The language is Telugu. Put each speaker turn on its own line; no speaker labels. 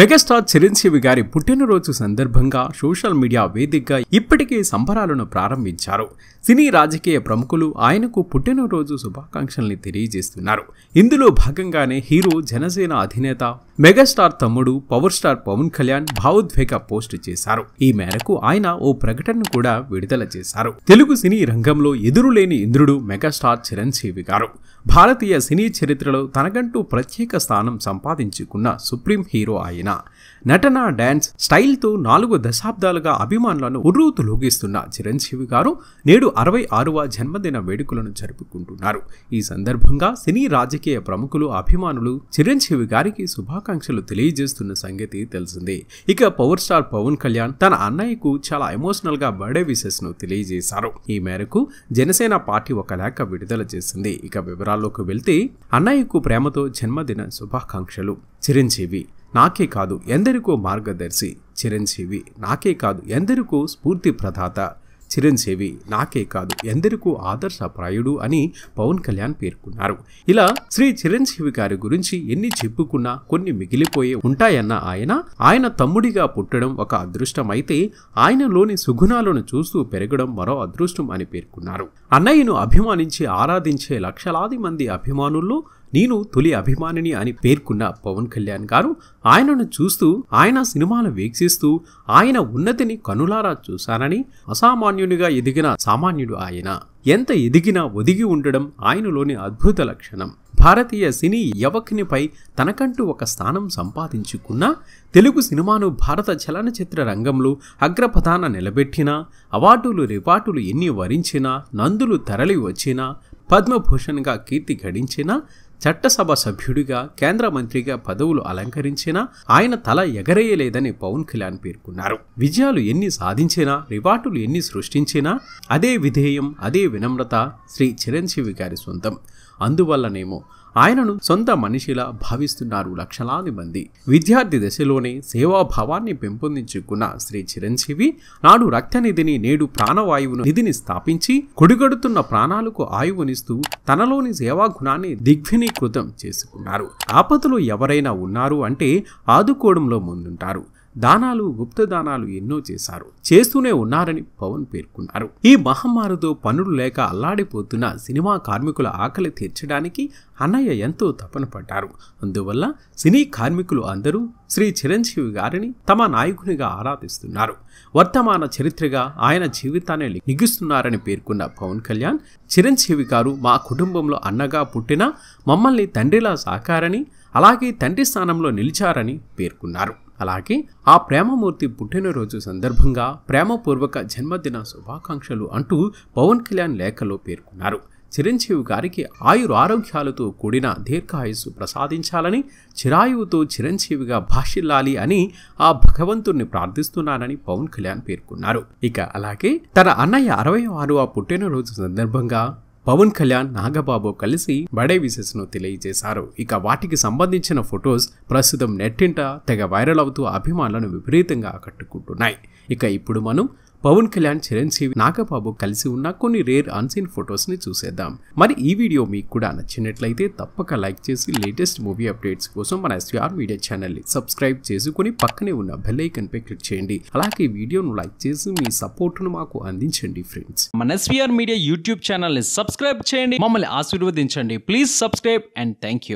మెగాస్టార్ చిరంజీవి గారి పుట్టినరోజు సందర్భంగా సోషల్ మీడియా వేదికగా ఇప్పటికే సంబరాలను ప్రారంభించారు సినీ రాజకీయ ప్రముఖులు ఆయనకు పుట్టినరోజు శుభాకాంక్షల్ని తెలియజేస్తున్నారు ఇందులో భాగంగానే హీరో జనసేన అధినేత మెగాస్టార్ తమ్ముడు పవర్ స్టార్ పవన్ కళ్యాణ్ భావోద్వేగ పోస్ట్ చేశారు ఈ మేరకు ఆయన ఓ ప్రకటనను కూడా విడుదల చేశారు తెలుగు సినీ రంగంలో ఎదురులేని ఇంద్రుడు మెగాస్టార్ చిరంజీవి గారు భారతీయ సినీ చరిత్రలో తనకంటూ ప్రత్యేక స్థానం సంపాదించుకున్న సుప్రీం హీరో ఆయన ఈయన నటన డ్యాన్స్ స్టైల్తో నాలుగు దశాబ్దాలుగా అభిమానులను ఉర్రూతు లోగిస్తున్న చిరంజీవి గారు నేడు అరవై ఆరువ జన్మదిన వేడుకలను జరుపుకుంటున్నారు ఈ సందర్భంగా సినీ రాజకీయ ప్రముఖులు అభిమానులు చిరంజీవి గారికి శుభాకాంక్షలు తెలియజేస్తున్న సంగతి తెలిసిందే ఇక పవర్ స్టార్ పవన్ కళ్యాణ్ తన అన్నయ్యకు చాలా ఎమోషనల్ గా బర్త్డే విషెస్ ను తెలియజేశారు ఈ మేరకు జనసేన పార్టీ ఒక లేఖ విడుదల చేసింది ఇక వివరాల్లోకి వెళ్తే అన్నయ్యకు ప్రేమతో జన్మదిన శుభాకాంక్షలు చిరంజీవి నాకే కాదు ఎందరికో మార్గదర్శి చిరంజీవి నాకే కాదు ఎందరికో స్ఫూర్తి ప్రదాత చిరంజీవి నాకే కాదు ఆదర్శ ఆదర్శప్రాయుడు అని పవన్ కళ్యాణ్ పేర్కొన్నారు ఇలా శ్రీ చిరంజీవి గారి గురించి ఎన్ని చెప్పుకున్నా కొన్ని మిగిలిపోయి ఉంటాయన్న ఆయన ఆయన తమ్ముడిగా పుట్టడం ఒక అదృష్టం అయితే ఆయనలోని సుగుణాలను చూస్తూ పెరగడం మరో అదృష్టం అని పేర్కొన్నారు అన్నయ్యను అభిమానించి ఆరాధించే లక్షలాది మంది అభిమానుల్లో నేను తొలి అభిమానిని అని పేర్కొన్న పవన్ కళ్యాణ్ గారు ఆయనను చూస్తూ ఆయన సినిమాలు వీక్షిస్తూ ఆయన ఉన్నతిని కనులారా చూశానని అసామాన్యునిగా ఎదిగిన సామాన్యుడు ఆయన ఎంత ఎదిగినా ఒదిగి ఉండడం ఆయనలోని అద్భుత లక్షణం భారతీయ సినీ యవక్నిపై తనకంటూ ఒక స్థానం సంపాదించుకున్న తెలుగు సినిమాను భారత చలనచిత్ర రంగంలో అగ్రప్రధాన నిలబెట్టినా అవార్డులు రివార్డులు ఎన్ని వరించినా నందులు తరలి వచ్చినా పద్మభూషణ్గా కీర్తి గడించినా చట్టసభ సభ్యుడిగా కేంద్ర మంత్రిగా పదవులు అలంకరించినా ఆయన తల ఎగరేయలేదని పవన్ కళ్యాణ్ పేర్కొన్నారు విజయాలు ఎన్ని సాధించినా రివార్డులు ఎన్ని సృష్టించినా అదే విధేయం అదే వినమ్రత శ్రీ చిరంజీవి గారి సొంతం అందువల్లనేమో ఆయనను సొంత మనిషిలా భావిస్తున్నారు లక్షలాది మంది విద్యార్థి దశలోనే సేవాభావాన్ని పెంపొందించుకున్న శ్రీ చిరంజీవి నాడు రక్తనిధిని నేడు ప్రాణవాయువును నిధిని స్థాపించి కొడిగడుతున్న ప్రాణాలకు ఆయువునిస్తూ తనలోని సేవా గుణాన్ని దిగ్వినీకృతం చేసుకున్నారు ఆపదలు ఎవరైనా ఉన్నారు అంటే ఆదుకోవడంలో ముందుంటారు దానాలు గుప్త దానాలు ఎన్నో చేశారు చేస్తూనే ఉన్నారని పవన్ పేర్కొన్నారు ఈ మహమ్మారితో పనులు లేక అల్లాడిపోతున్న సినిమా కార్మికుల ఆకలి తీర్చడానికి అన్నయ్య ఎంతో తపన పడ్డారు అందువల్ల సినీ కార్మికులు అందరూ శ్రీ చిరంజీవి గారిని తమ నాయకునిగా ఆరాధిస్తున్నారు వర్తమాన చరిత్రగా ఆయన జీవితాన్ని నిగిస్తున్నారని పేర్కొన్న పవన్ కళ్యాణ్ చిరంజీవి గారు మా కుటుంబంలో అన్నగా పుట్టిన మమ్మల్ని తండ్రిలా సాకారని అలాగే తండ్రి స్థానంలో నిలిచారని పేర్కొన్నారు అలాగే ఆ ప్రేమమూర్తి పుట్టినరోజు సందర్భంగా ప్రేమపూర్వక జన్మదిన శుభాకాంక్షలు అంటూ పవన్ కళ్యాణ్ లేఖలో పేర్కొన్నారు చిరంజీవి గారికి ఆయుర ఆరోగ్యాలతో కూడిన దీర్ఘాయుస్సు ప్రసాదించాలని చిరాయువుతో చిరంజీవిగా భాషిల్లాలి అని ఆ భగవంతుణ్ణి ప్రార్థిస్తున్నానని పవన్ కళ్యాణ్ పేర్కొన్నారు ఇక అలాగే తన అన్నయ్య అరవై ఆరు ఆ పుట్టినరోజు సందర్భంగా పవన్ కళ్యాణ్ నాగబాబు కలిసి బడే విశేషను తెలియజేశారు ఇక వాటికి సంబంధించిన ఫొటోస్ ప్రస్తుతం నెట్టింట తెగ వైరల్ అవుతూ అభిమానులను విపరీతంగా ఆకట్టుకుంటున్నాయి ఇక ఇప్పుడు మనం పవన్ కళ్యాణ్ చిరంజీవి నాగబాబు కలిసి ఉన్న కొన్ని రేర్ అన్సీన్ ఫొటోస్ ని చూసేద్దాం మరి ఈ వీడియో మీకు కూడా నచ్చినట్లయితే తప్పక లైక్ చేసి లేటెస్ట్ మూవీ అప్డేట్స్ కోసం మన ఎస్వీఆర్ మీడియా ఛానల్ ని సబ్స్క్రైబ్ చేసుకుని పక్కనే ఉన్న బెల్ ఐకన్ పై క్లిక్ చేయండి అలాగే వీడియోను లైక్ చేసి మీ సపోర్ట్ ను మాకు అందించండి ఫ్రెండ్స్ మన ఎస్వీఆర్ మీడియా యూట్యూబ్ ఛానల్ ని సబ్స్క్రైబ్ చేయండి మమ్మల్ని ఆశీర్వదించండి please subscribe and thank you